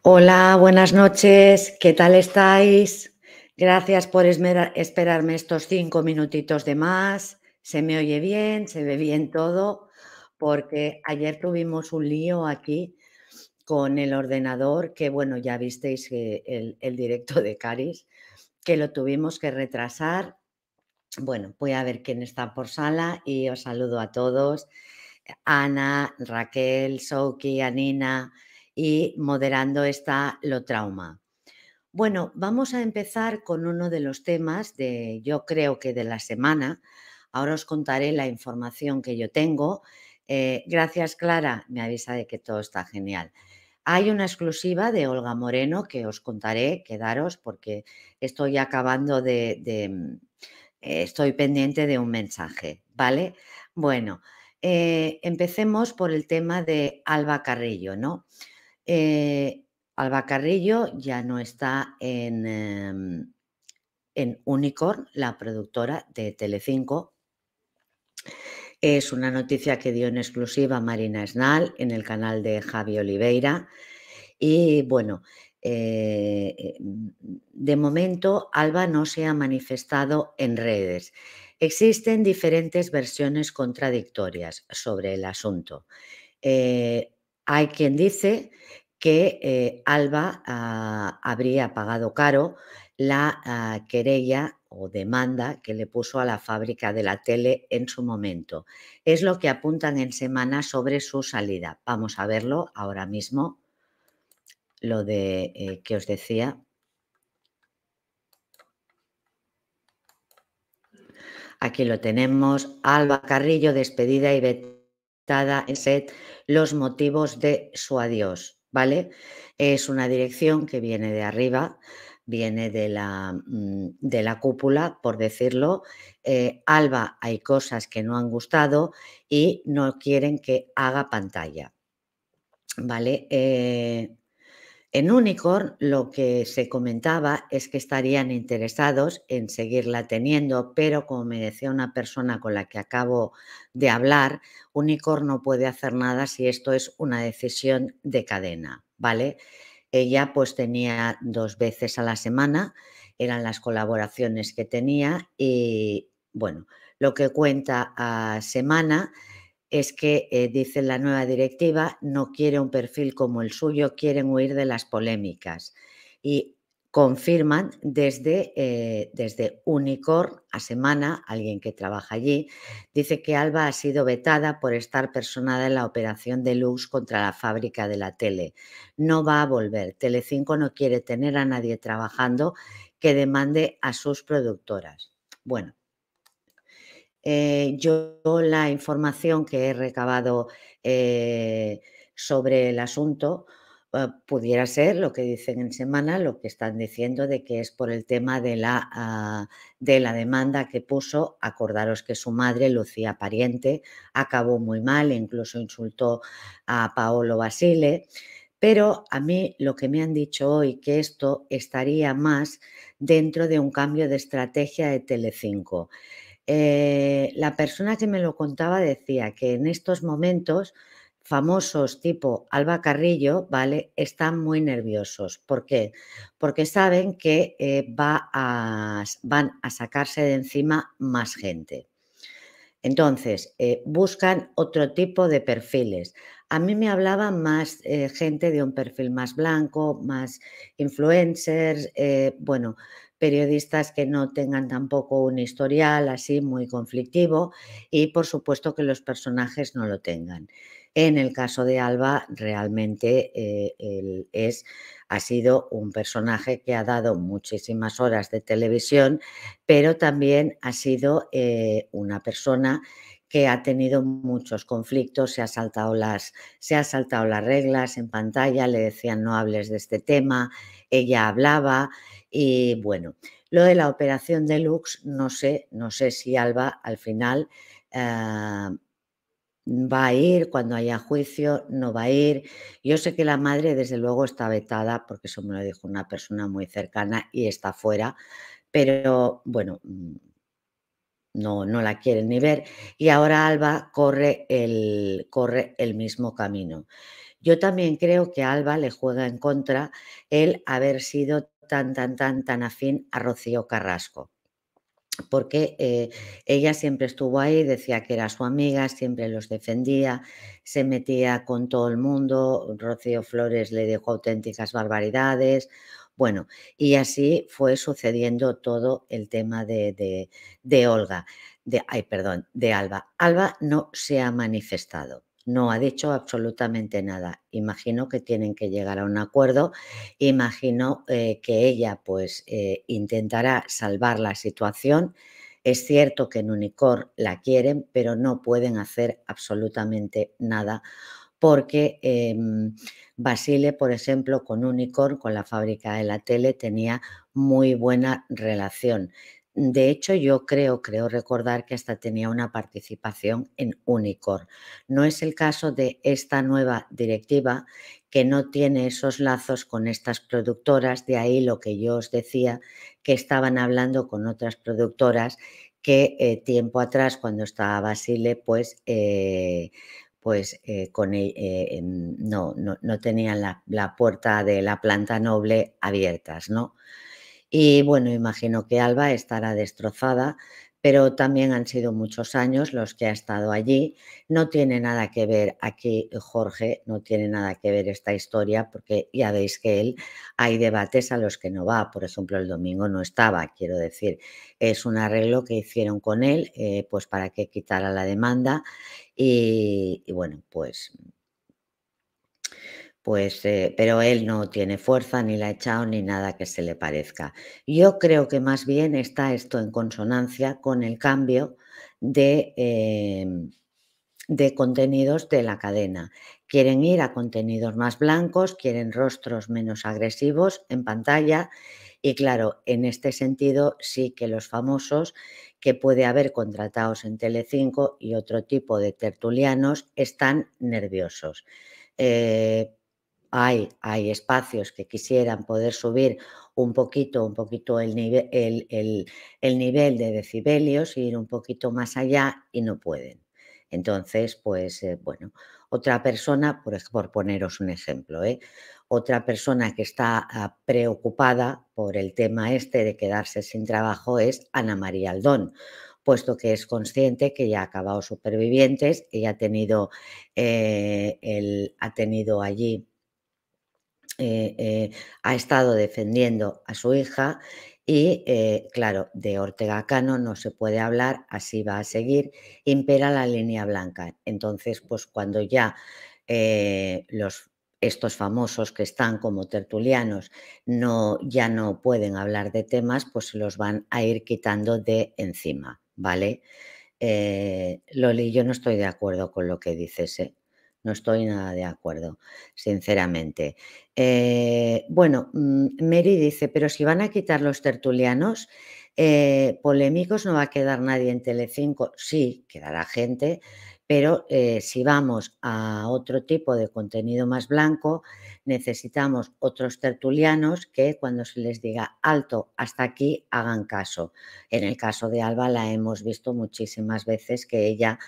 Hola, buenas noches, ¿qué tal estáis? Gracias por esperarme estos cinco minutitos de más. Se me oye bien, se ve bien todo, porque ayer tuvimos un lío aquí con el ordenador, que bueno, ya visteis el, directo de Caris, que lo tuvimos que retrasar. Bueno, voy a ver quién está por sala y os saludo a todos. Ana, Raquel, Souki, Anina y moderando está lo trauma. Bueno, vamos a empezar con uno de los temas de yo creo que de la semana. Ahora os contaré la información que yo tengo. Eh, gracias Clara, me avisa de que todo está genial. Hay una exclusiva de Olga Moreno que os contaré, quedaros porque estoy acabando de, mm, estoy pendiente de un mensaje, ¿vale? Bueno, eh, empecemos por el tema de Alba Carrillo, ¿no? Eh, Alba Carrillo ya no está em, en, Unicorn, la productora de Telecinco. Es una noticia que dio en exclusiva Marina Esnal en el canal de Javi Oliveira. Y bueno, eh, em, de momento Alba no se ha manifestado en redes. Existen diferentes versiones contradictorias sobre el asunto. Eh, hay quien dice que eh, Alba ah, habría pagado caro la ah, querella o demanda que le puso a la fábrica de la tele en su momento. Es lo que apuntan en semana sobre su salida. Vamos a verlo ahora mismo, lo de eh, que os decía. Aquí lo tenemos. Alba Carrillo, despedida y vetada en set, los motivos de su adiós. ¿Vale? Es una dirección que viene de arriba, viene de la, mm, de la cúpula, por decirlo. Eh, Alba, hay cosas que no han gustado y no quieren que haga pantalla. ¿Vale? Eh, en Unicorn lo que se comentaba es que estarían interesados en seguirla teniendo, pero como me decía una persona con la que acabo de hablar, Unicorn no puede hacer nada si esto es una decisión de cadena, ¿vale? Ella pues tenía dos veces a la semana, eran las colaboraciones que tenía y bueno, lo que cuenta a semana es que, eh, dice la nueva directiva, no quiere un perfil como el suyo, quieren huir de las polémicas. Y confirman desde, eh, desde Unicor a Semana, alguien que trabaja allí, dice que Alba ha sido vetada por estar personada en la operación de Lux contra la fábrica de la tele. No va a volver. Telecinco no quiere tener a nadie trabajando que demande a sus productoras. Bueno, eh, yo la información que he recabado eh, sobre el asunto eh, pudiera ser lo que dicen en semana, lo que están diciendo de que es por el tema de la, ah, de la demanda que puso. Acordaros que su madre, Lucía Pariente, acabó muy mal, incluso insultó a Paolo Basile. Pero a mí lo que me han dicho hoy que esto estaría más dentro de un cambio de estrategia de Telecinco. 5 eh, la persona que me lo contaba decía que en estos momentos famosos tipo Alba Carrillo, ¿vale? Están muy nerviosos. ¿Por qué? Porque saben que eh, va a, van a sacarse de encima más gente. Entonces, eh, buscan otro tipo de perfiles. A mí me hablaban más gente de un perfil más blanco, más influencers, bueno, periodistas que no tengan tampoco un historial así muy conflictivo y por supuesto que los personajes no lo tengan. En el caso de Alba, realmente eh, es, ha sido un personaje que ha dado muchísimas horas de televisión, pero también ha sido eh, una persona que ha tenido muchos conflictos, se ha saltado las, se ha saltado las reglas en pantalla, le decían no hables de este tema, ella hablaba y bueno, lo de la operación deluxe, no sé, no sé si Alba al final eh, va a ir, cuando haya juicio, no va a ir. Yo sé que la madre, desde luego, está vetada, porque eso me lo dijo una persona muy cercana y está fuera, pero bueno, no, no la quieren ni ver. Y ahora Alba corre el, corre el mismo camino. Yo también creo que Alba le juega en contra el haber sido tan, tan, tan, tan afín a Rocío Carrasco porque eh, ella siempre estuvo ahí, decía que era su amiga, siempre los defendía, se metía con todo el mundo, Rocío Flores le dijo auténticas barbaridades, bueno, y así fue sucediendo todo el tema de, de, Olga, de, ay, perdón, de Alba. Alba no se ha manifestado no ha dicho absolutamente nada. Imagino que tienen que llegar a un acuerdo, imagino eh, que ella pues eh, intentará salvar la situación. Es cierto que en Unicor la quieren, pero no pueden hacer absolutamente nada porque em, Basile, por ejemplo, con Unicorn, con la fábrica de la tele, tenía muy buena relación. De hecho, yo creo, creo recordar que hasta tenía una participación en Unicorn. No es el caso de esta nueva directiva que no tiene esos lazos con estas productoras, de ahí lo que yo os decía, que estaban hablando con otras productoras que eh, tiempo atrás, cuando estaba Basile, pues... Eh, pues eh, con, eh, no, no, tenían la, la, puerta de la planta noble abiertas, ¿no? Y bueno, imagino que Alba estará destrozada pero también han sido muchos años los que ha estado allí. No tiene nada que ver aquí eh, Jorge, no tiene nada que ver esta historia, porque ya veis que él hay debates a los que no va. Por ejemplo, el domingo no estaba, quiero decir, es un arreglo que hicieron con él, eh, pues para que quitara la demanda. y bueno, pues pues, eh, pero él no tiene fuerza, ni la ha echado, ni nada que se le parezca. Yo creo que más bien está esto en consonancia con el cambio de, em, de contenidos de la cadena. Quieren ir a contenidos más blancos, quieren rostros menos agresivos en pantalla. Y claro, en este sentido sí que los famosos que puede haber contratados en Telecinco y otro tipo de tertulianos están nerviosos. Eh, hay, espacios que quisieran poder subir un poquito, un poquito el, el, nivel de decibelios, ir un poquito más allá y no pueden. Entonces, pues eh, bueno, otra persona, por, por poneros un ejemplo, ¿eh? otra persona que está ah, preocupada por el tema este de quedarse sin trabajo es Ana María Aldón puesto que es consciente que ya ha acabado supervivientes y ha tenido, eh, el, ha tenido allí eh, eh, ha estado defendiendo a su hija y, eh, claro, de Ortega Cano no se puede hablar, así va a seguir, impera la línea blanca. Entonces, pues cuando ya los, estos famosos que están como tertulianos no, ya no pueden hablar de temas, pues los van a ir quitando de encima, ¿vale? Loli, yo no estoy de acuerdo con lo que dices, ¿eh? No estoy nada de acuerdo, sinceramente. Eh, bueno, mm, Mary dice, pero si van a quitar los tertulianos eh, polémicos, no va a quedar nadie en Telecinco. Sí, quedará gente, pero eh, si vamos a otro tipo de contenido más blanco, necesitamos otros tertulianos que cuando se les diga alto, hasta aquí, hagan caso. En el caso de Alba la hemos visto muchísimas veces que ella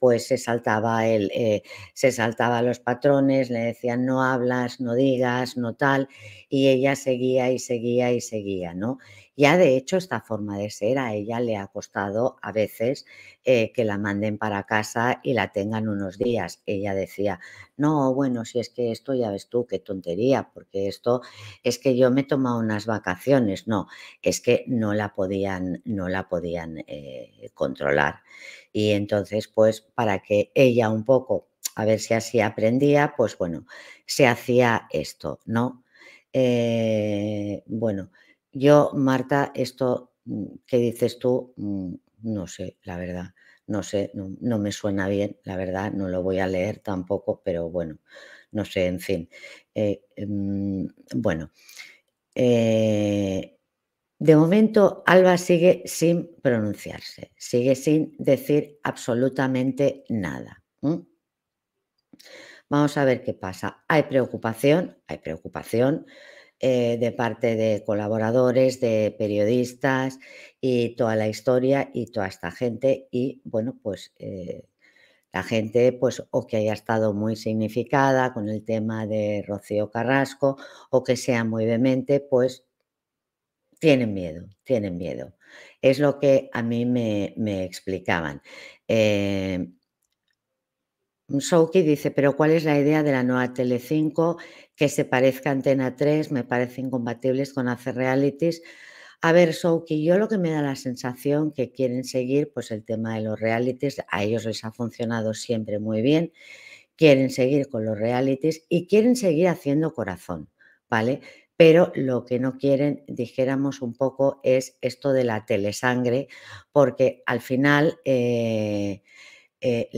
pues se saltaba, el, eh, se saltaba los patrones, le decían no hablas, no digas, no tal, y ella seguía y seguía y seguía, ¿no? Ya de hecho esta forma de ser a ella le ha costado a veces eh, que la manden para casa y la tengan unos días. Ella decía, no, bueno, si es que esto ya ves tú, qué tontería, porque esto es que yo me he tomado unas vacaciones, no, es que no la podían, no la podían eh, controlar. Y entonces, pues, para que ella un poco, a ver si así aprendía, pues bueno, se hacía esto, ¿no? Eh, bueno, yo, Marta, esto mm, qué dices tú, mm, no sé, la verdad no sé, no, me suena bien, la verdad, no lo voy a leer tampoco, pero bueno, no sé, en fin. Eh, em, bueno, eh, de momento Alba sigue sin pronunciarse, sigue sin decir absolutamente nada. Vamos a ver qué pasa. Hay preocupación, hay preocupación eh, de parte de colaboradores, de periodistas y toda la historia y toda esta gente. Y bueno, pues eh, la gente, pues o que haya estado muy significada con el tema de Rocío Carrasco o que sea muy vehemente, pues tienen miedo, tienen miedo. Es lo que a mí me, explicaban. Eh, Mm, Shouki dice, pero ¿cuál es la idea de la nueva Tele5 que se parezca a Antena 3? Me parece incompatibles con hacer realities. A ver, Shouki, yo lo que me da la sensación que quieren seguir, pues el tema de los realities, a ellos les ha funcionado siempre muy bien, quieren seguir con los realities y quieren seguir haciendo corazón, ¿vale? pero lo que no quieren, dijéramos un poco, es esto de la telesangre, porque al final eh, eh,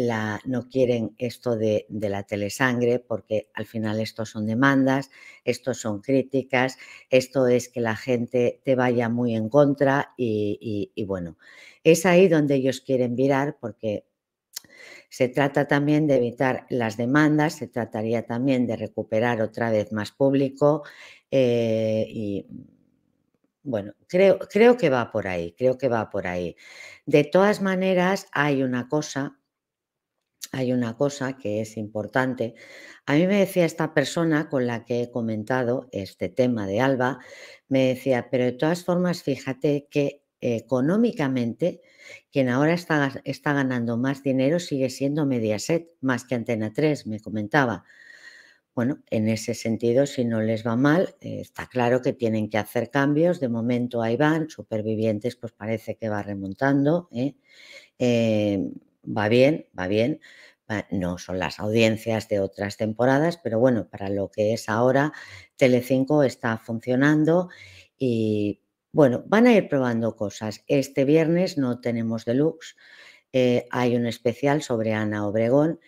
no quieren esto de, la telesangre porque al final estos son demandas, estos son críticas, esto es que la gente te vaya muy en contra y, bueno, es ahí donde ellos quieren virar porque se trata también de evitar las demandas, se trataría también de recuperar otra vez más público eh, y bueno, creo, creo que va por ahí, creo que va por ahí. De todas maneras, hay una cosa hay una cosa que es importante. A mí me decía esta persona con la que he comentado este tema de Alba, me decía, pero de todas formas, fíjate que eh, económicamente quien ahora está, está ganando más dinero sigue siendo Mediaset, más que Antena 3, me comentaba. Bueno, en ese sentido, si no les va mal, eh, está claro que tienen que hacer cambios. De momento ahí van, supervivientes, pues parece que va remontando. ¿eh? eh va bien, va bien. No son las audiencias de otras temporadas, pero bueno, para lo que es ahora, Telecinco está funcionando y bueno, van a ir probando cosas. Este viernes no tenemos deluxe, eh, hay un especial sobre Ana Obregón.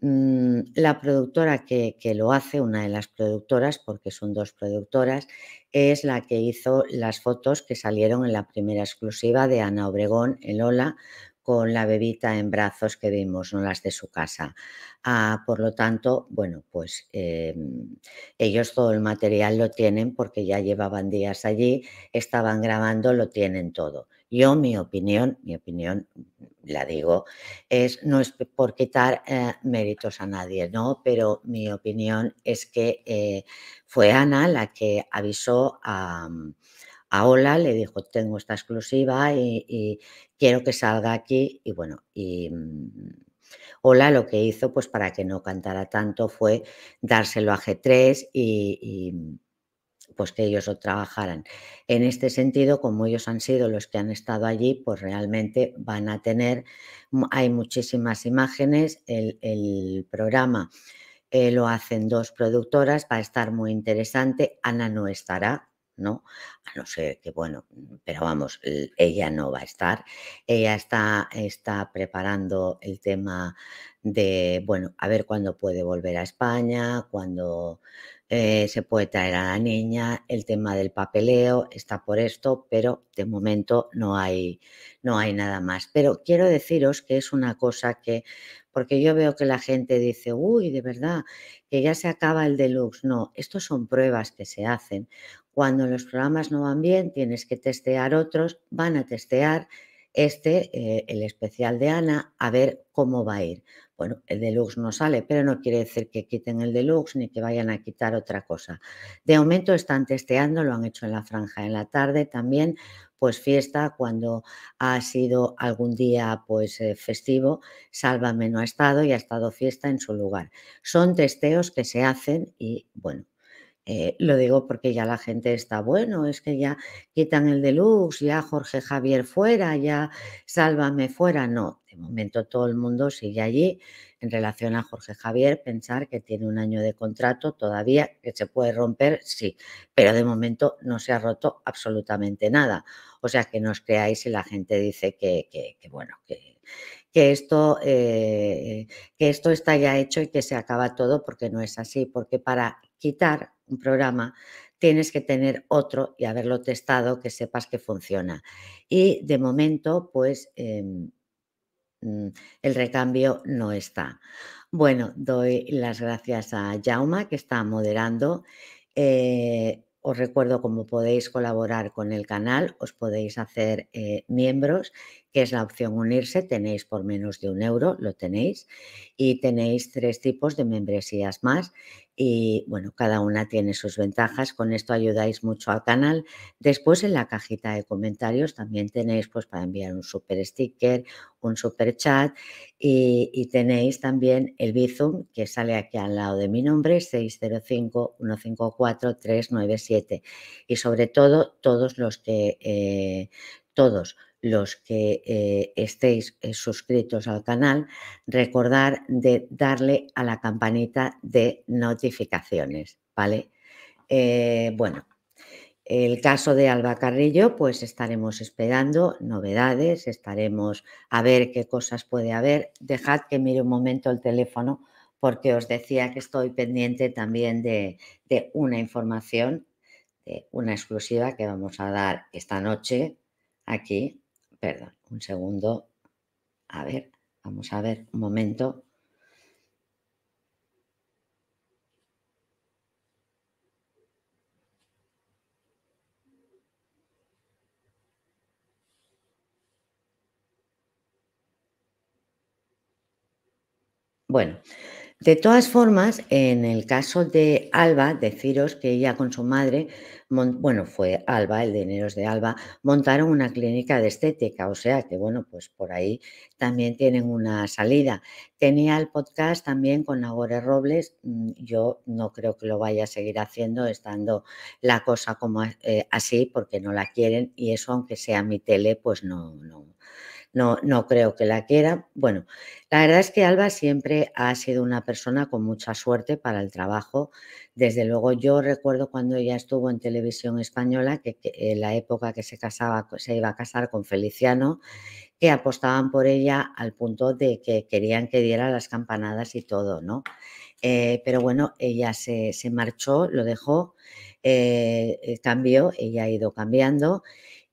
Mm, la productora que, que, lo hace, una de las productoras, porque son dos productoras, es la que hizo las fotos que salieron en la primera exclusiva de Ana Obregón, en Hola, con la bebita en brazos que vimos, no las de su casa. Ah, por lo tanto, bueno, pues em, ellos todo el material lo tienen porque ya llevaban días allí, estaban grabando, lo tienen todo. Yo mi opinión, mi opinión, la digo, es no es por quitar eh, méritos a nadie, ¿no? Pero mi opinión es que eh, fue Ana la que avisó a... Mm, a Ola, le dijo, tengo esta exclusiva y, quiero que salga aquí. Y bueno, y mm, Ola lo que hizo, pues para que no cantara tanto, fue dárselo a G3 y, mm, pues que ellos lo trabajaran. En este sentido, como ellos han sido los que han estado allí, pues realmente van a tener, hay muchísimas imágenes, el, programa eh, lo hacen dos productoras, va a estar muy interesante, Ana no estará, ¿no? A no ser que, bueno, mm, pero vamos, ella no va a estar. Ella está, está preparando el tema de, bueno, a ver cuándo puede volver a España, cuándo eh, se puede traer a la niña, el tema del papeleo está por esto, pero de momento no hay, no hay nada más. Pero quiero deciros que es una cosa que, porque yo veo que la gente dice, uy, de verdad, que ya se acaba el deluxe. No, estos son pruebas que se hacen cuando los programas no van bien, tienes que testear otros, van a testear este, eh, el especial de Ana, a ver cómo va a ir. Bueno, el deluxe no sale, pero no quiere decir que quiten el deluxe ni que vayan a quitar otra cosa. De momento están testeando, lo han hecho en la franja en la tarde también, pues fiesta, cuando ha sido algún día pues eh, festivo, Sálvame no ha estado y ha estado fiesta en su lugar. Son testeos que se hacen y bueno, eh, lo digo porque ya la gente está, bueno, es que ya quitan el deluxe, ya Jorge Javier fuera, ya sálvame fuera. No, de momento todo el mundo sigue allí en relación a Jorge Javier, pensar que tiene un año de contrato todavía, que se puede romper, sí, pero de momento no se ha roto absolutamente nada. O sea, que no os creáis si la gente dice que, bueno, que, esto, eh, que esto está ya hecho y que se acaba todo porque no es así, porque para quitar programa, tienes que tener otro y haberlo testado, que sepas que funciona. Y de momento, pues em, mm, el recambio no está. Bueno, doy las gracias a yauma que está moderando. Eh, os recuerdo cómo podéis colaborar con el canal, os podéis hacer eh, miembros que es la opción unirse, tenéis por menos de un euro, lo tenéis, y tenéis tres tipos de membresías más y bueno, cada una tiene sus ventajas, con esto ayudáis mucho al canal. Después en la cajita de comentarios también tenéis pues para enviar un super sticker, un super chat y, tenéis también el Bizum que sale aquí al lado de mi nombre 605-154-397 y sobre todo todos los que... Eh, todos los que eh, estéis eh, suscritos al canal, recordar de darle a la campanita de notificaciones, ¿vale? Eh, bueno, el caso de Alba Carrillo, pues estaremos esperando novedades, estaremos a ver qué cosas puede haber. Dejad que mire un momento el teléfono porque os decía que estoy pendiente también de, de una información, de una exclusiva que vamos a dar esta noche aquí Perdón, un segundo. A ver, vamos a ver, un momento. Bueno, de todas formas, en el caso de Alba, deciros que ella con su madre, bueno, fue Alba, el dinero es de Alba, montaron una clínica de estética, o sea que, bueno, pues por ahí también tienen una salida. Tenía el podcast también con Nagore Robles, mm, yo no creo que lo vaya a seguir haciendo estando la cosa como eh, así, porque no la quieren y eso, aunque sea mi tele, pues no, no no, no creo que la quiera. Bueno, la verdad es que Alba siempre ha sido una persona con mucha suerte para el trabajo. Desde luego yo recuerdo cuando ella estuvo en televisión española, que, en la época que se casaba, se iba a casar con Feliciano, que apostaban por ella al punto de que querían que diera las campanadas y todo, ¿no? Eh, pero bueno, ella se, marchó, lo dejó, eh, eh, cambió, ella ha ido cambiando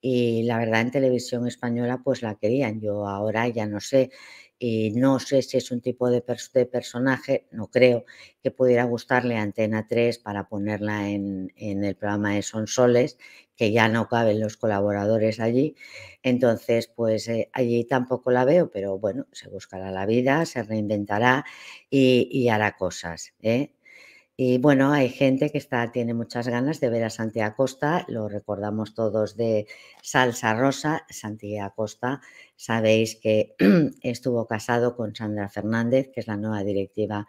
y la verdad en televisión española pues la querían. Yo ahora ya no sé, y no sé si es un tipo de, personaje, no creo que pudiera gustarle a Antena 3 para ponerla en, el programa de Son Soles, que ya no caben los colaboradores allí. Entonces, pues eh, allí tampoco la veo, pero bueno, se buscará la vida, se reinventará y, y hará cosas. ¿eh? Y bueno, hay gente que está, tiene muchas ganas de ver a Santiago Acosta, lo recordamos todos de Salsa Rosa. Santiago Acosta, sabéis que estuvo casado con Sandra Fernández, que es la nueva directiva,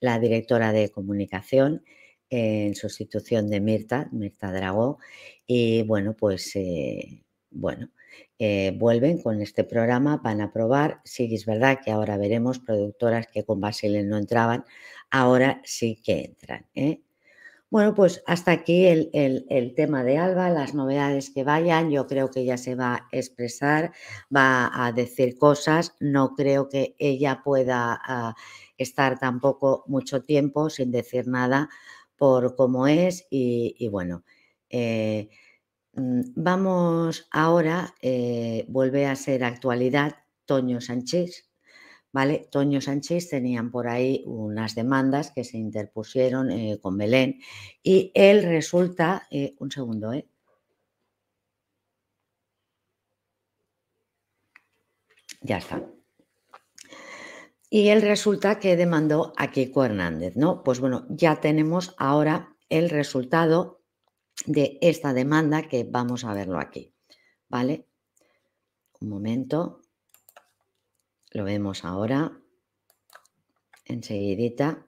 la directora de comunicación, eh, en sustitución de Mirta, Mirta Dragó. Y bueno, pues eh, bueno. Eh, vuelven con este programa, van a probar. Sí, es verdad que ahora veremos productoras que con Basile no entraban, ahora sí que entran. ¿eh? Bueno, pues hasta aquí el, tema de Alba, las novedades que vayan, yo creo que ella se va a expresar, va a decir cosas, no creo que ella pueda ah, estar tampoco mucho tiempo sin decir nada por cómo es y, bueno. Eh, mm, vamos ahora, eh, vuelve a ser actualidad Toño Sánchez, ¿vale? Toño Sánchez tenían por ahí unas demandas que se interpusieron eh, con Belén y él resulta, eh, un segundo, ¿eh? Ya está. Y él resulta que demandó a Kiko Hernández, ¿no? Pues bueno, ya tenemos ahora el resultado de esta demanda que vamos a verlo aquí, ¿vale? Un momento. Lo vemos ahora. Enseguidita.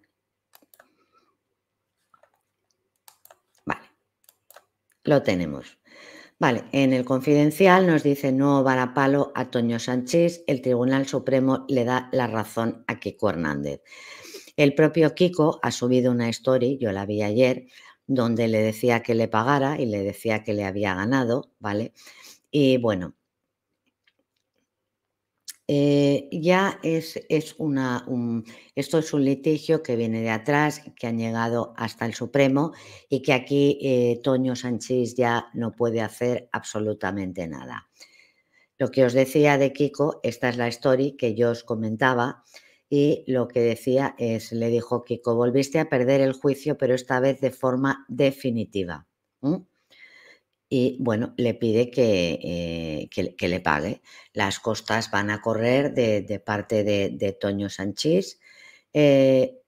Vale. Lo tenemos. Vale, en el confidencial nos dice no varapalo a Toño Sánchez, el Tribunal Supremo le da la razón a Kiko Hernández. El propio Kiko ha subido una story, yo la vi ayer, donde le decía que le pagara y le decía que le había ganado, ¿vale? Y bueno, eh, ya es, una, esto es un litigio que viene de atrás, que han llegado hasta el Supremo y que aquí eh, Toño Sánchez ya no puede hacer absolutamente nada. Lo que os decía de Kiko, esta es la story que yo os comentaba y lo que decía es, le dijo Kiko, volviste a perder el juicio, pero esta vez de forma definitiva y bueno, le pide eh, que, le pague. Las costas van a correr de, parte de, Toño Sanchís eh,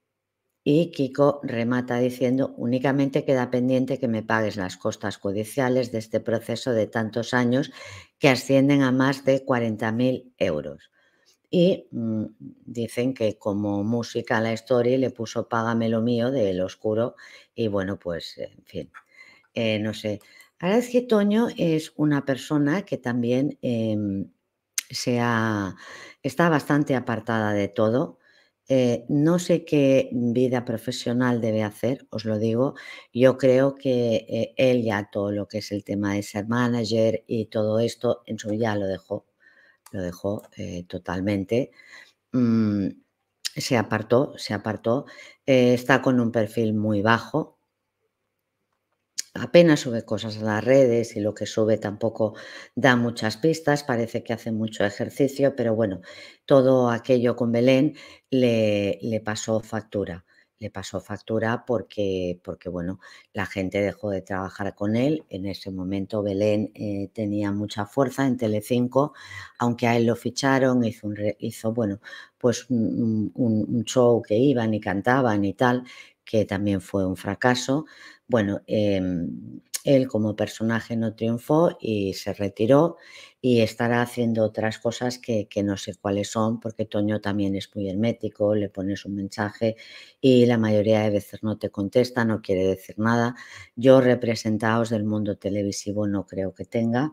y Kiko remata diciendo únicamente queda pendiente que me pagues las costas judiciales de este proceso de tantos años que ascienden a más de 40.000 euros. Y mm, dicen que como música a la historia le puso Págame lo mío del oscuro y bueno, pues en fin, eh, no sé. La es que Toño es una persona que también em, está bastante apartada de todo. Eh, no sé qué vida profesional debe hacer, os lo digo. Yo creo que eh, él ya todo lo que es el tema de ser manager y todo esto, en su vida lo dejó, lo dejó eh, totalmente. Mm, se apartó, se apartó. está con un perfil muy bajo, apenas sube cosas a las redes y lo que sube tampoco da muchas pistas, parece que hace mucho ejercicio, pero bueno, todo aquello con Belén le, le pasó factura. Le pasó factura porque, porque, bueno, la gente dejó de trabajar con él. En ese momento Belén eh, tenía mucha fuerza en Telecinco, aunque a él lo ficharon, hizo, un, hizo bueno, pues un show que iban y cantaban y tal, que también fue un fracaso. Bueno, em, él como personaje no triunfó y se retiró y estará haciendo otras cosas que, que, no sé cuáles son, porque Toño también es muy hermético, le pones un mensaje y la mayoría de veces no te contesta, no quiere decir nada. Yo representados del mundo televisivo no creo que tenga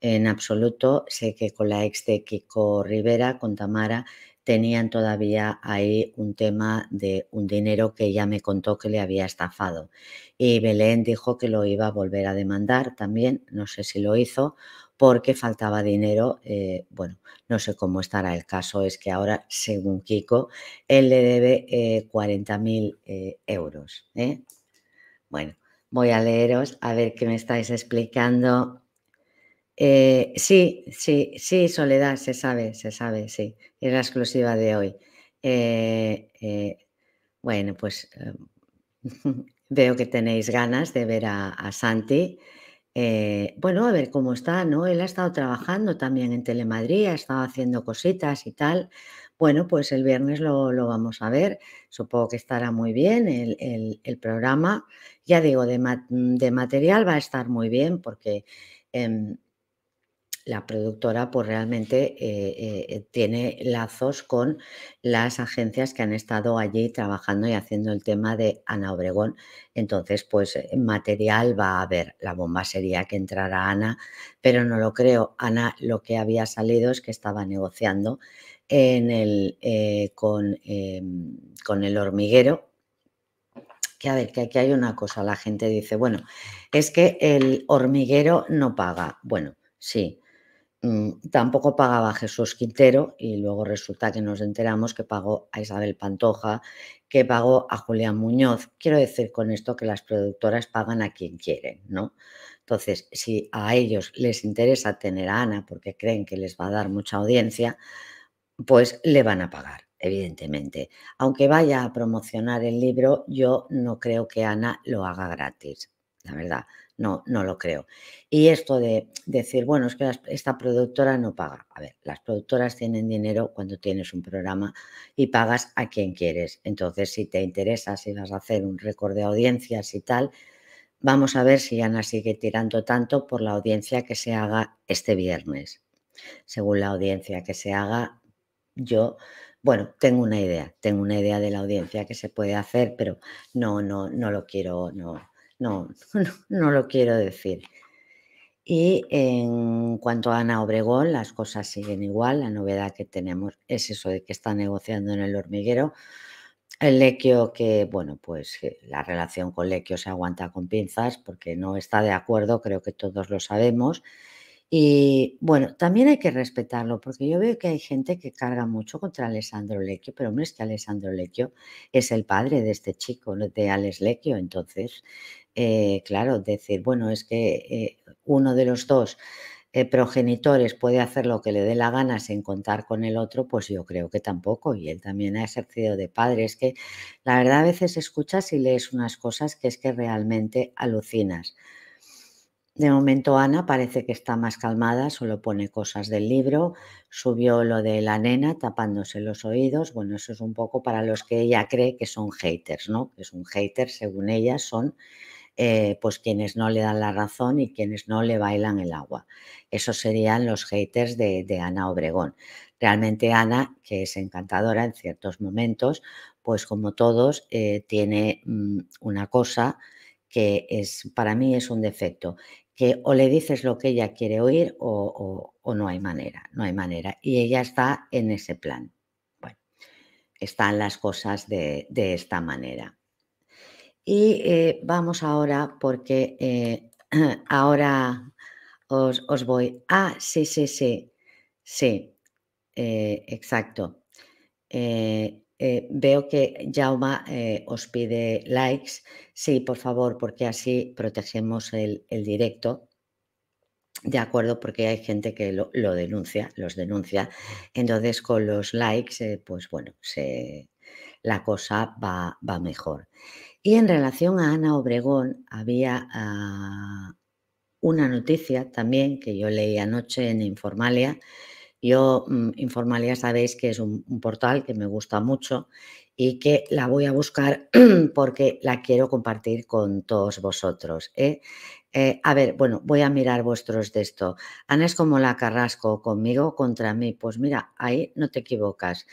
en absoluto. Sé que con la ex de Kiko Rivera, con Tamara, tenían todavía ahí un tema de un dinero que ella me contó que le había estafado. Y Belén dijo que lo iba a volver a demandar también, no sé si lo hizo, porque faltaba dinero. Eh, bueno, no sé cómo estará el caso, es que ahora, según Kiko, él le debe eh, 40.000 eh, euros. ¿eh? Bueno, voy a leeros a ver qué me estáis explicando. Eh, sí, sí, sí, Soledad, se sabe, se sabe, sí. Es la exclusiva de hoy. Eh, eh, bueno, pues veo que tenéis ganas de ver a, Santi. bueno, a ver cómo está, ¿no? Él ha estado trabajando también en Telemadrid, ha estado haciendo cositas y tal. Bueno, pues el viernes lo, vamos a ver. Supongo que estará muy bien el, programa. Ya digo, de, de, material va a estar muy bien porque em, la productora pues realmente eh, eh, tiene lazos con las agencias que han estado allí trabajando y haciendo el tema de Ana Obregón. Entonces, pues eh, material va a haber. La bomba sería que entrara Ana, pero no lo creo. Ana lo que había salido es que estaba negociando en el, con, con el hormiguero, que a ver, que aquí hay una cosa, la gente dice, bueno, es que el hormiguero no paga. Bueno, sí, Mm, tampoco pagaba Jesús Quintero y luego resulta que nos enteramos que pagó a Isabel Pantoja, que pagó a Julián Muñoz. Quiero decir con esto que las productoras pagan a quien quieren, ¿no? Entonces, si a ellos les interesa tener a Ana porque creen que les va a dar mucha audiencia, pues le van a pagar, evidentemente. Aunque vaya a promocionar el libro, yo no creo que Ana lo haga gratis, la verdad no, no lo creo. Y esto de decir, bueno, es que esta productora no paga. A ver, las productoras tienen dinero cuando tienes un programa y pagas a quien quieres. Entonces, si te interesa, si vas a hacer un récord de audiencias y tal, vamos a ver si Ana sigue tirando tanto por la audiencia que se haga este viernes. Según la audiencia que se haga, yo bueno, tengo una idea, tengo una idea de la audiencia que se puede hacer, pero no, no, no lo quiero, no, no, no, lo quiero decir. Y en cuanto a Ana Obregón, las cosas siguen igual. La novedad que tenemos es eso de que está negociando en el hormiguero. El Lequio, que, bueno, pues eh, la relación con Lequio se aguanta con pinzas porque no está de acuerdo, creo que todos lo sabemos. Y bueno, también hay que respetarlo, porque yo veo que hay gente que carga mucho contra Alessandro Lecchio, pero no es que Alessandro Lecchio es el padre de este chico, de Alex Lecchio. Entonces, eh, claro, decir, bueno, es que eh, uno de los dos eh, progenitores puede hacer lo que le dé la gana sin contar con el otro, pues yo creo que tampoco. Y él también ha ejercido de padre. Es que la verdad a veces escuchas y lees unas cosas que es que realmente alucinas. De momento Ana parece que está más calmada, solo pone cosas del libro, subió lo de la nena tapándose los oídos, bueno, eso es un poco para los que ella cree que son haters, ¿no? Que es un hater, según ella, son eh, pues quienes no le dan la razón y quienes no le bailan el agua. Esos serían los haters de, Ana Obregón. Realmente Ana, que es encantadora en ciertos momentos, pues como todos, eh, tiene mm, una cosa que es, para mí es un defecto, que o le dices lo que ella quiere oír o, no hay manera, no hay manera. Y ella está en ese plan. Bueno, están las cosas de, esta manera. Y eh, vamos ahora porque eh, ahora os, voy. Ah, sí, sí, sí, sí, eh, exacto. Eh, veo que Jauma eh, os pide likes. Sí, por favor, porque así protegemos el, directo. De acuerdo, porque hay gente que lo, denuncia, los denuncia. Entonces, con los likes, eh, pues bueno, la cosa va, mejor. Y en relación a Ana Obregón, había ah, una noticia también que yo leí anoche en Informalia, yo, mm, ya sabéis que es un, portal que me gusta mucho y que la voy a buscar porque la quiero compartir con todos vosotros. ¿eh? Eh, a ver, bueno, voy a mirar vuestros de esto. Ana es como la Carrasco, conmigo, contra mí. Pues mira, ahí no te equivocas.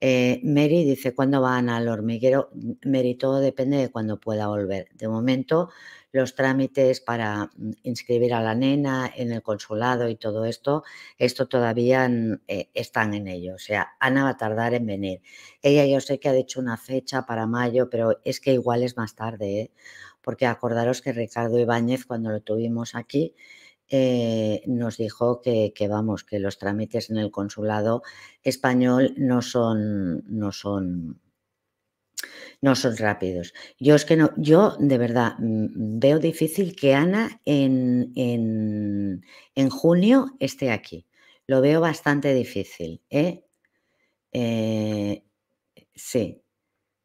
Eh, Mary dice, ¿cuándo va Ana al hormiguero? Mary, todo depende de cuándo pueda volver. De momento, los trámites para mm, inscribir a la nena en el consulado y todo esto, esto todavía eh, están en ello. O sea, Ana va a tardar en venir. Ella yo sé que ha dicho una fecha para mayo, pero es que igual es más tarde, ¿eh? porque acordaros que Ricardo Ibáñez, cuando lo tuvimos aquí, eh, nos dijo que, que, vamos, que los trámites en el consulado español no son, no son no son rápidos. Yo es que no, yo de verdad mm, veo difícil que Ana en, en, junio esté aquí. Lo veo bastante difícil. ¿eh? eh sí,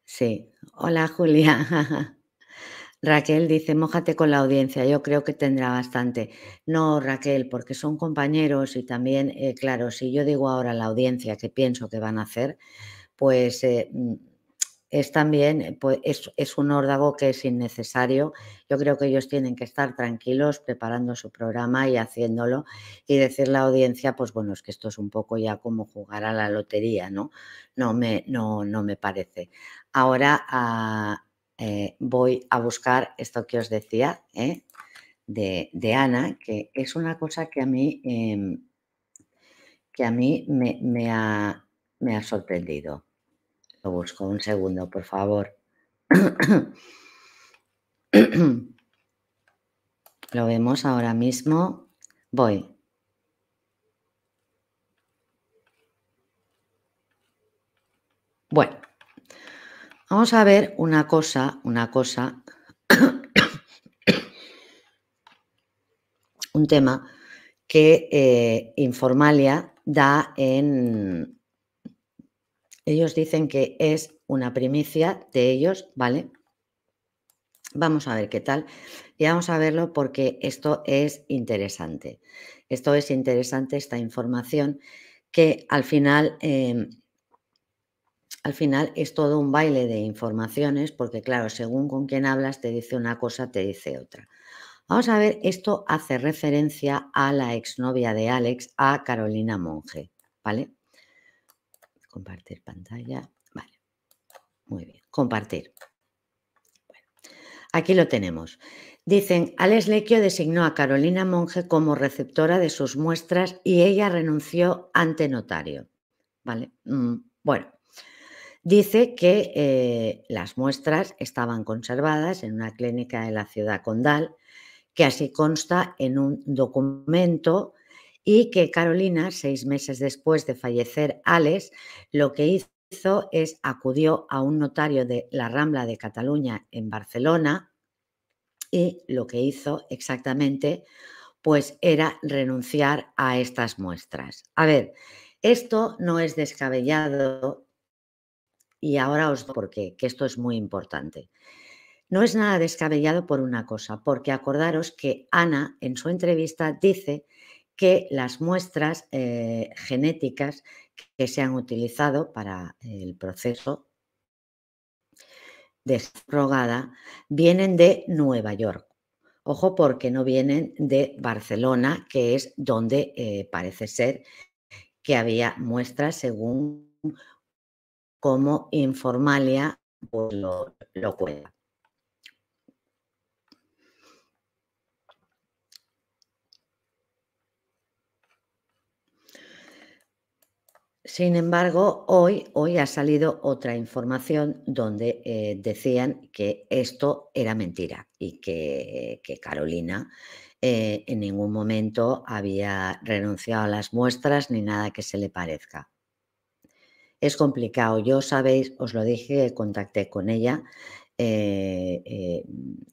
sí. Hola Julia. Raquel dice, mójate con la audiencia, yo creo que tendrá bastante. No, Raquel, porque son compañeros y también, eh, claro, si yo digo ahora la audiencia que pienso que van a hacer, pues eh, mm, es también, eh, pues, es, un órdago que es innecesario. Yo creo que ellos tienen que estar tranquilos preparando su programa y haciéndolo y decir a la audiencia, pues bueno, es que esto es un poco ya como jugar a la lotería, ¿no? No me, no, no me parece. Ahora ah, eh, voy a buscar esto que os decía ¿eh? de, de, Ana, que es una cosa que a mí, em, que a mí me, me ha sorprendido busco un segundo, por favor. Lo vemos ahora mismo. Voy. Bueno, vamos a ver una cosa, una cosa, un tema que eh, Informalia da en, ellos dicen que es una primicia de ellos, ¿vale? Vamos a ver qué tal. Y vamos a verlo porque esto es interesante. Esto es interesante, esta información, que al final, em, al final es todo un baile de informaciones, porque claro, según con quién hablas, te dice una cosa, te dice otra. Vamos a ver, esto hace referencia a la exnovia de Alex, a Carolina Monge, ¿vale? Compartir pantalla. Vale. Muy bien. Compartir. aquí lo tenemos. Dicen, Alex Lequio designó a Carolina Monge como receptora de sus muestras y ella renunció ante notario. Vale. Mm, bueno, dice que eh, las muestras estaban conservadas en una clínica de la ciudad condal, que así consta en un documento y que Carolina, seis meses después de fallecer Alex, lo que hizo es acudió a un notario de la Rambla de Cataluña en Barcelona y lo que hizo exactamente pues era renunciar a estas muestras. A ver, esto no es descabellado y ahora os digo por qué, que esto es muy importante. No es nada descabellado por una cosa, porque acordaros que Ana en su entrevista dice que las muestras eh, genéticas que se han utilizado para el proceso de vienen de Nueva York. Ojo porque no vienen de Barcelona, que es donde eh, parece ser que había muestras según como Informalia pues, lo, lo Sin embargo, hoy, hoy ha salido otra información donde eh, decían que esto era mentira y que, Carolina eh, en ningún momento había renunciado a las muestras ni nada que se le parezca. Es complicado. Yo, sabéis, os lo dije, contacté con ella eh,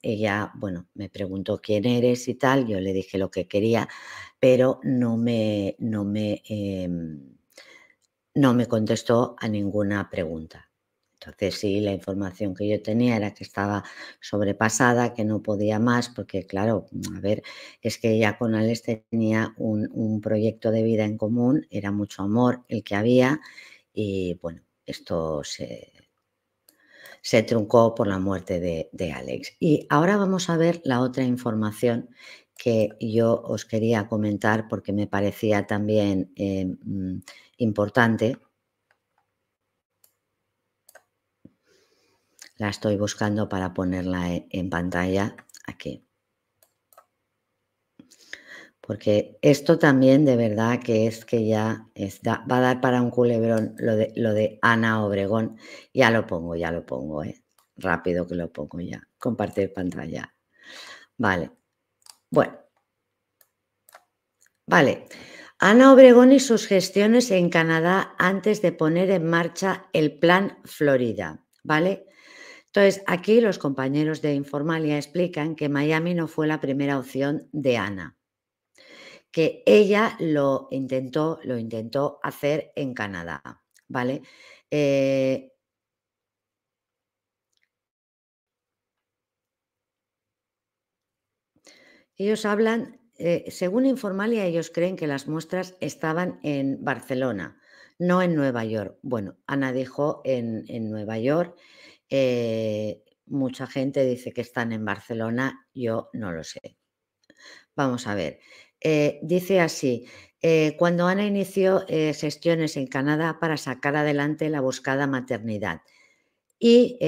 ella, bueno, me preguntó quién eres y tal, yo le dije lo que quería, pero no me, no me, em, no me contestó a ninguna pregunta. Entonces sí, la información que yo tenía era que estaba sobrepasada, que no podía más, porque claro, a ver, es que ya con Alex tenía un, proyecto de vida en común, era mucho amor el que había y bueno, esto se, truncó por la muerte de, Alex. Y ahora vamos a ver la otra información que yo os quería comentar porque me parecía también... Eh, mm, importante. La estoy buscando para ponerla e-, en pantalla aquí. Porque esto también de verdad que es que ya está va a dar para un culebrón lo de, lo de Ana Obregón. Ya lo pongo, ya lo pongo, ¿eh? Rápido que lo pongo ya. Compartir pantalla. Vale. Bueno. Vale. Ana Obregón y sus gestiones en Canadá antes de poner en marcha el Plan Florida, ¿vale? Entonces, aquí los compañeros de Informalia explican que Miami no fue la primera opción de Ana, que ella lo intentó, lo intentó hacer en Canadá, ¿vale? Eh, ellos hablan eh, según Informalia, ellos creen que las muestras estaban en Barcelona, no en Nueva York. Bueno, Ana dijo en, Nueva York, eh, mucha gente dice que están en Barcelona, yo no lo sé. Vamos a ver. Eh, dice así, cuando Ana inició gestiones en Canadá para sacar adelante la buscada maternidad. Y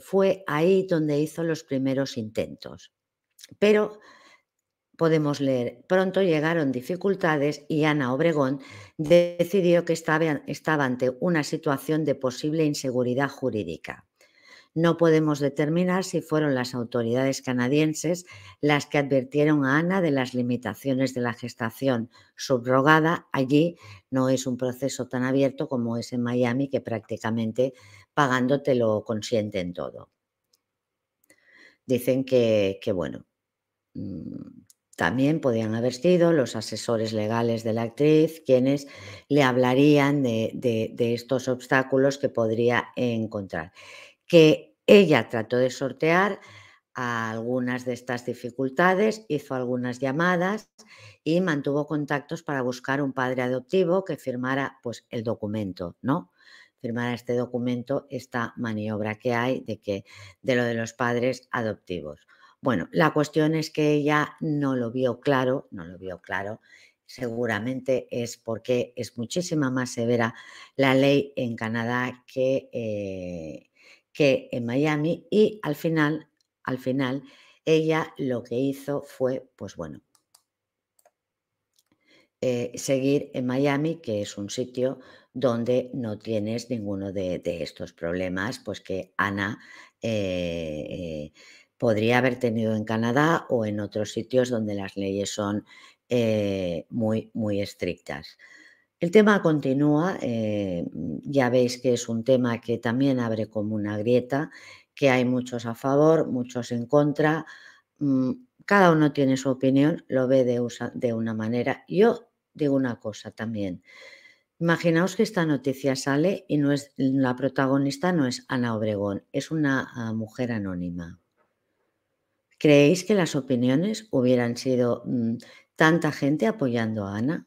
fue ahí donde hizo los primeros intentos. Pero podemos leer, pronto llegaron dificultades y Ana Obregón decidió que estaba, ante una situación de posible inseguridad jurídica. No podemos determinar si fueron las autoridades canadienses las que advirtieron a Ana de las limitaciones de la gestación subrogada. Allí no es un proceso tan abierto como es en Miami, que prácticamente pagándote lo consienten todo. Dicen que bueno, mm, también podían haber sido los asesores legales de la actriz quienes le hablarían de, estos obstáculos que podría encontrar. Que ella trató de sortear algunas de estas dificultades, hizo algunas llamadas y mantuvo contactos para buscar un padre adoptivo que firmara pues, el documento, ¿no? Firmara este documento, esta maniobra que hay de que de lo de los padres adoptivos. Bueno, la cuestión es que ella no lo vio claro, no lo vio claro. Seguramente es porque es muchísima más severa la ley en Canadá que, eh, que en Miami y al final, al final, ella lo que hizo fue, pues bueno, eh, seguir en Miami, que es un sitio donde no tienes ninguno de, estos problemas, pues que Ana eh, podría haber tenido en Canadá o en otros sitios donde las leyes son eh, muy, muy estrictas. El tema continúa, eh, ya veis que es un tema que también abre como una grieta, que hay muchos a favor, muchos en contra, mm, cada uno tiene su opinión, lo ve de, de una manera. Yo digo una cosa también, imaginaos que esta noticia sale y no es, la protagonista no es Ana Obregón, es una ah, mujer anónima. ¿Creéis que las opiniones hubieran sido mm, tanta gente apoyando a Ana?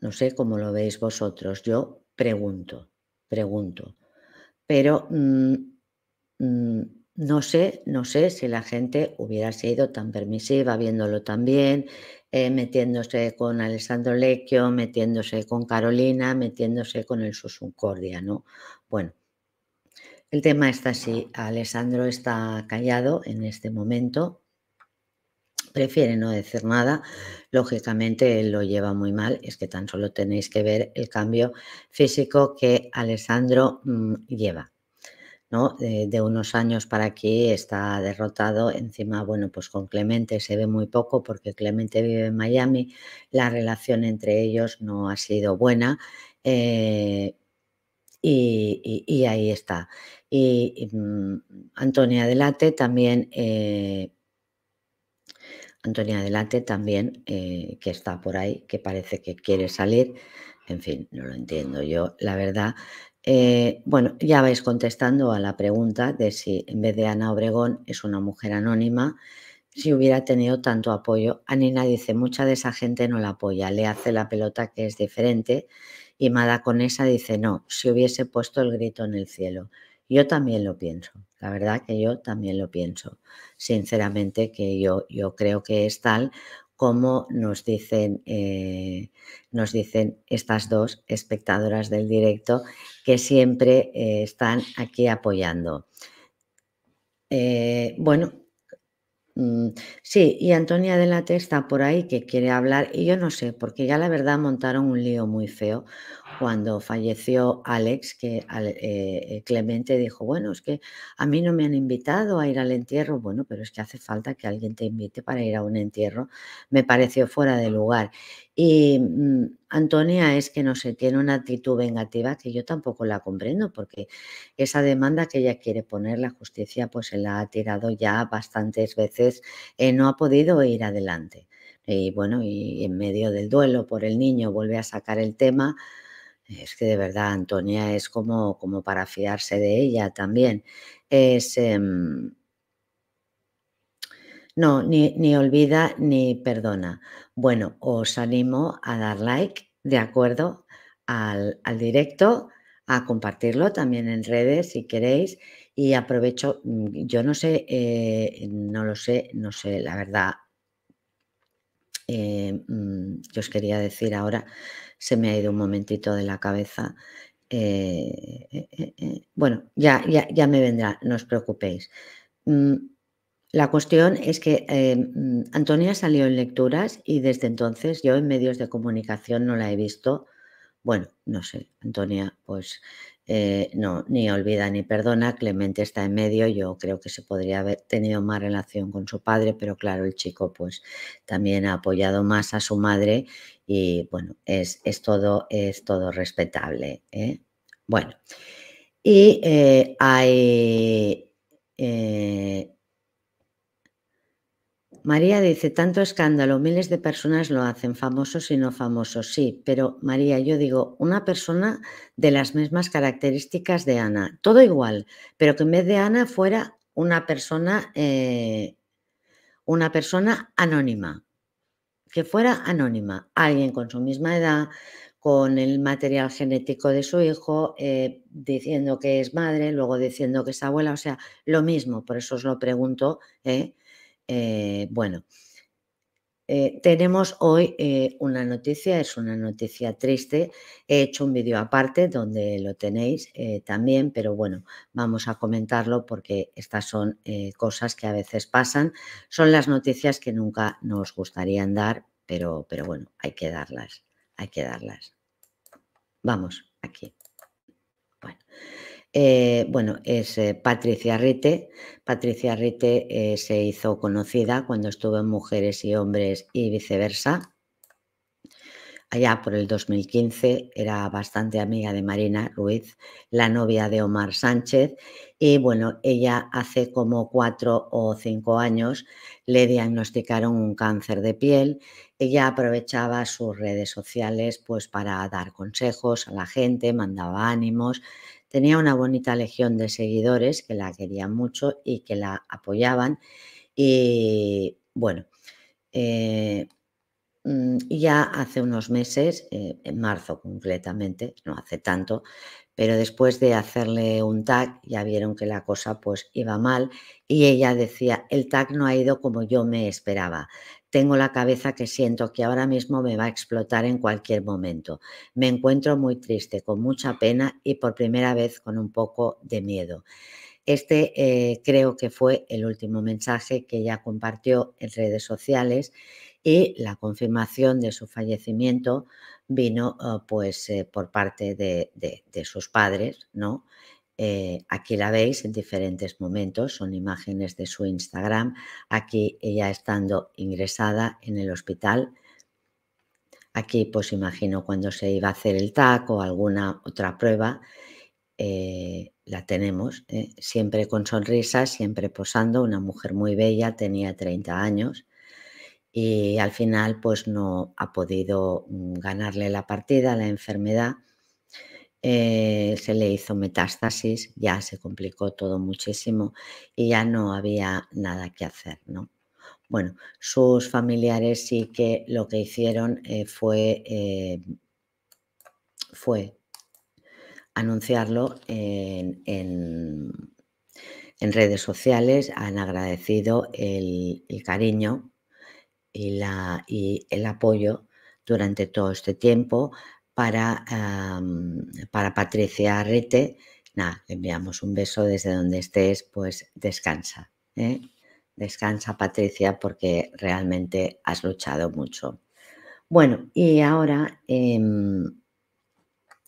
No sé cómo lo veis vosotros, yo pregunto, pregunto. Pero mm, mm, no sé, no sé si la gente hubiera sido tan permisiva viéndolo también, eh, metiéndose con Alessandro Lecchio, metiéndose con Carolina, metiéndose con el Susuncordia, ¿no? Bueno, el tema está así. Alessandro está callado en este momento. Prefiere no decir nada. Lógicamente él lo lleva muy mal. Es que tan solo tenéis que ver el cambio físico que Alessandro mm, lleva. ¿no? De, unos años para aquí está derrotado. Encima, bueno, pues con Clemente se ve muy poco porque Clemente vive en Miami. La relación entre ellos no ha sido buena. Eh, y, ahí está. Y, mm, Antonia Adelante también, eh, Antonia Adelante también, eh, que está por ahí, que parece que quiere salir. En fin, no lo entiendo yo, la verdad. Eh, bueno, ya vais contestando a la pregunta de si en vez de Ana Obregón es una mujer anónima, si hubiera tenido tanto apoyo. Anina dice, mucha de esa gente no la apoya, le hace la pelota que es diferente. Y Mada dice, no, si hubiese puesto el grito en el cielo. Yo también lo pienso, la verdad que yo también lo pienso, sinceramente que yo, yo creo que es tal como nos dicen, eh, nos dicen estas dos espectadoras del directo que siempre eh, están aquí apoyando. Eh, bueno, mm, sí, y Antonia de la Testa por ahí que quiere hablar, y yo no sé, porque ya la verdad montaron un lío muy feo cuando falleció Alex, que eh, eh, Clemente dijo, bueno, es que a mí no me han invitado a ir al entierro, bueno, pero es que hace falta que alguien te invite para ir a un entierro, me pareció fuera de lugar. Y mm, Antonia es que no sé, tiene una actitud vengativa que yo tampoco la comprendo, porque esa demanda que ella quiere poner, la justicia pues se la ha tirado ya bastantes veces, no ha podido ir adelante. Y bueno, y en medio del duelo por el niño vuelve a sacar el tema, es que de verdad, Antonia es como, como para fiarse de ella también. Es, em, no, ni, olvida ni perdona. Bueno, os animo a dar like, ¿de acuerdo? Al, directo, a compartirlo también en redes si queréis. Y aprovecho, mm, yo no sé, eh, no lo sé, no sé, la verdad, eh, mm, yo os quería decir ahora se me ha ido un momentito de la cabeza. Eh, eh, eh, bueno, ya, ya, me vendrá, no os preocupéis. Mm, la cuestión es que mm, Antonia salió en lecturas y desde entonces yo en medios de comunicación no la he visto. Bueno, no sé, Antonia, pues eh, no, ni olvida ni perdona. Clemente está en medio. Yo creo que se podría haber tenido más relación con su padre, pero claro, el chico pues también ha apoyado más a su madre y bueno, es, todo, es todo respetable. ¿eh? Bueno, y eh, hay María dice, tanto escándalo, miles de personas lo hacen, famosos y no famosos, sí, pero María, yo digo, una persona de las mismas características de Ana, todo igual, pero que en vez de Ana fuera una persona, eh, una persona anónima, que fuera anónima, alguien con su misma edad, con el material genético de su hijo, eh, diciendo que es madre, luego diciendo que es abuela, o sea, lo mismo, por eso os lo pregunto, ¿eh? Eh, bueno, eh, tenemos hoy eh, una noticia, es una noticia triste. He hecho un vídeo aparte donde lo tenéis también, pero bueno, vamos a comentarlo porque estas son cosas que a veces pasan. Son las noticias que nunca nos gustarían dar, pero, pero bueno, hay que darlas, hay que darlas. Vamos, aquí. Bueno. Eh, bueno, es eh, Patricia Rite. Patricia Rite eh, se hizo conocida cuando estuvo en Mujeres y Hombres y viceversa. Allá por el 2015 era bastante amiga de Marina Ruiz, la novia de Omar Sánchez. Y bueno, ella hace como cuatro o cinco años le diagnosticaron un cáncer de piel ella aprovechaba sus redes sociales pues para dar consejos a la gente, mandaba ánimos, Tenía una bonita legión de seguidores que la querían mucho y que la apoyaban. Y bueno, eh, mm, ya hace unos meses, eh, en marzo concretamente, no hace tanto, pero después de hacerle un tag ya vieron que la cosa pues iba mal y ella decía, el tag no ha ido como yo me esperaba, tengo la cabeza que siento que ahora mismo me va a explotar en cualquier momento. Me encuentro muy triste, con mucha pena y por primera vez con un poco de miedo. Este eh, creo que fue el último mensaje que ella compartió en redes sociales y la confirmación de su fallecimiento vino oh, pues eh, por parte de, de, sus padres, ¿no? Eh, aquí la veis en diferentes momentos, son imágenes de su Instagram, aquí ella estando ingresada en el hospital. Aquí pues imagino cuando se iba a hacer el TAC o alguna otra prueba, eh, la tenemos, eh, siempre con sonrisas, siempre posando, una mujer muy bella, tenía 30 años y al final pues no ha podido mm, ganarle la partida, la enfermedad eh, se le hizo metástasis, ya se complicó todo muchísimo y ya no había nada que hacer, ¿no? Bueno, sus familiares sí que lo que hicieron eh, fue, eh, fue, anunciarlo en, en, redes sociales, han agradecido el, el cariño y, la, y el apoyo durante todo este tiempo, para, Patricia Arrete Nada, le enviamos un beso desde donde estés, pues descansa. ¿eh? Descansa Patricia porque realmente has luchado mucho. Bueno, y ahora, em,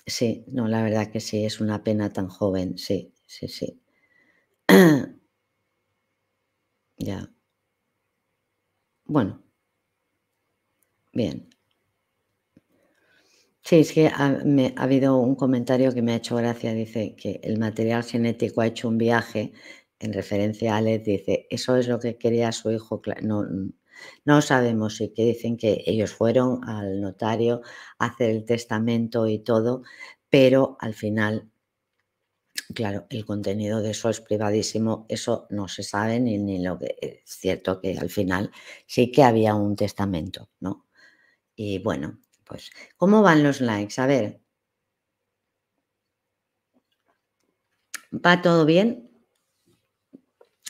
sí, no, la verdad que sí, es una pena tan joven, sí, sí, sí. ya. Bueno, bien. Sí, es que ha, habido un comentario que me ha hecho gracia. Dice que el material genético ha hecho un viaje en referencia a Alex. Dice, eso es lo que quería su hijo. No, no sabemos si que dicen que ellos fueron al notario a hacer el testamento y todo, pero al final, claro, el contenido de eso es privadísimo, eso no se sabe ni, ni lo que eh, es cierto que al final sí que había un testamento, ¿no? Y bueno, pues, ¿cómo van los likes? A ver. ¿Va todo bien?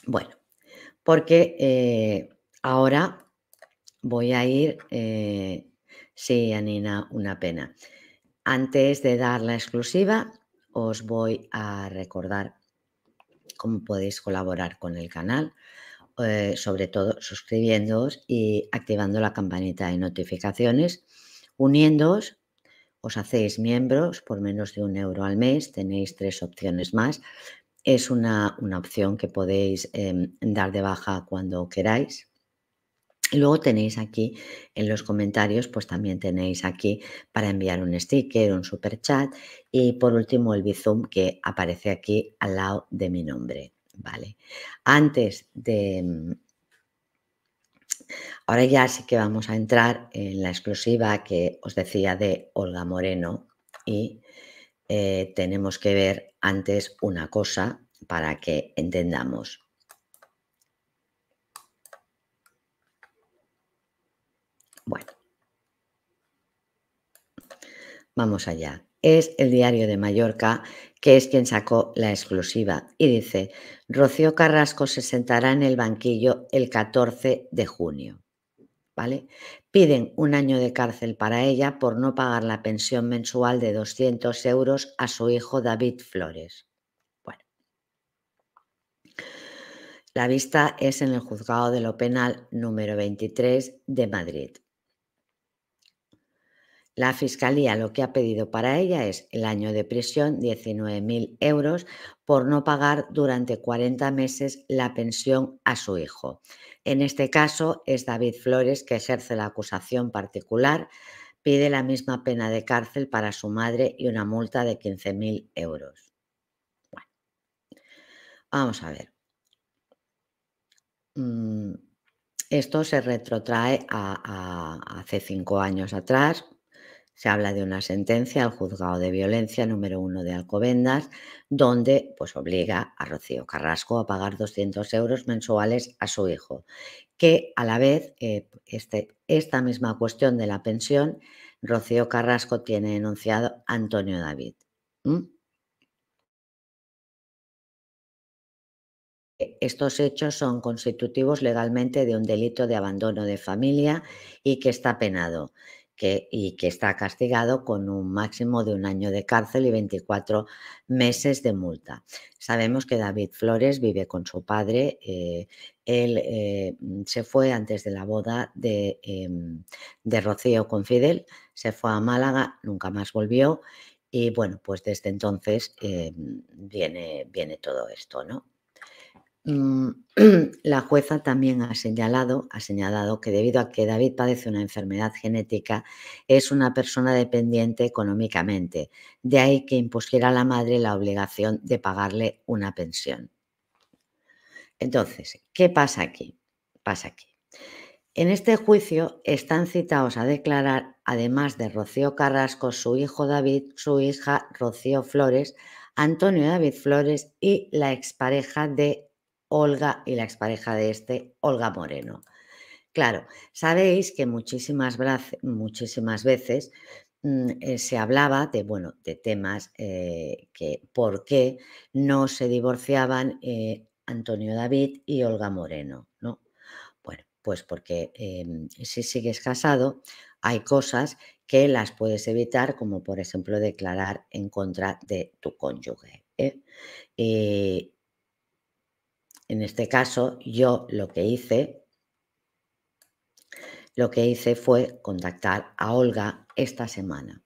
Bueno, porque eh, ahora voy a ir, eh, sí, Anina, una pena. Antes de dar la exclusiva, os voy a recordar cómo podéis colaborar con el canal, eh, sobre todo suscribiéndoos y activando la campanita de notificaciones Uniéndoos, os hacéis miembros por menos de un euro al mes, tenéis tres opciones más. Es una, opción que podéis em, dar de baja cuando queráis. luego tenéis aquí en los comentarios, pues también tenéis aquí para enviar un sticker, un super chat y por último el Bizum que aparece aquí al lado de mi nombre. Vale. Antes de, Ahora ya sí que vamos a entrar en la exclusiva que os decía de Olga Moreno y eh, tenemos que ver antes una cosa para que entendamos. Bueno, vamos allá. Es el diario de Mallorca que es quien sacó la exclusiva, y dice, Rocío Carrasco se sentará en el banquillo el 14 de junio. ¿Vale? Piden un año de cárcel para ella por no pagar la pensión mensual de 200 euros a su hijo David Flores. Bueno. La vista es en el juzgado de lo penal número 23 de Madrid. La Fiscalía lo que ha pedido para ella es el año de prisión, 19.000 euros, por no pagar durante 40 meses la pensión a su hijo. En este caso es David Flores que ejerce la acusación particular, pide la misma pena de cárcel para su madre y una multa de 15.000 euros. Bueno, vamos a ver. Mm, esto se retrotrae a, a, hace cinco años atrás, se habla de una sentencia al juzgado de violencia número uno de Alcobendas, donde pues, obliga a Rocío Carrasco a pagar 200 euros mensuales a su hijo, que a la vez eh, este, esta misma cuestión de la pensión, Rocío Carrasco tiene denunciado a Antonio David. Estos hechos son constitutivos legalmente de un delito de abandono de familia y que está penado y que está castigado con un máximo de un año de cárcel y 24 meses de multa. Sabemos que David Flores vive con su padre. Eh, él eh, se fue antes de la boda de, em, de Rocío con Fidel, se fue a Málaga, nunca más volvió. Y bueno, pues desde entonces em, viene, viene todo esto, ¿no? Mm, la jueza también ha señalado, ha señalado que debido a que David padece una enfermedad genética, es una persona dependiente económicamente, de ahí que impusiera a la madre la obligación de pagarle una pensión. Entonces, ¿qué pasa aquí? Pasa aquí. En este juicio están citados a declarar, además de Rocío Carrasco, su hijo David, su hija Rocío Flores, Antonio David Flores y la expareja de Olga y la expareja de este, Olga Moreno. Claro, sabéis que muchísimas, veces mm, eh, se hablaba de, bueno, de temas eh, que por qué no se divorciaban eh, Antonio David y Olga Moreno, ¿no? Bueno, pues porque em, si sigues casado hay cosas que las puedes evitar, como por ejemplo declarar en contra de tu cónyuge. Y, en este caso, yo lo que hice, lo que hice fue contactar a Olga esta semana.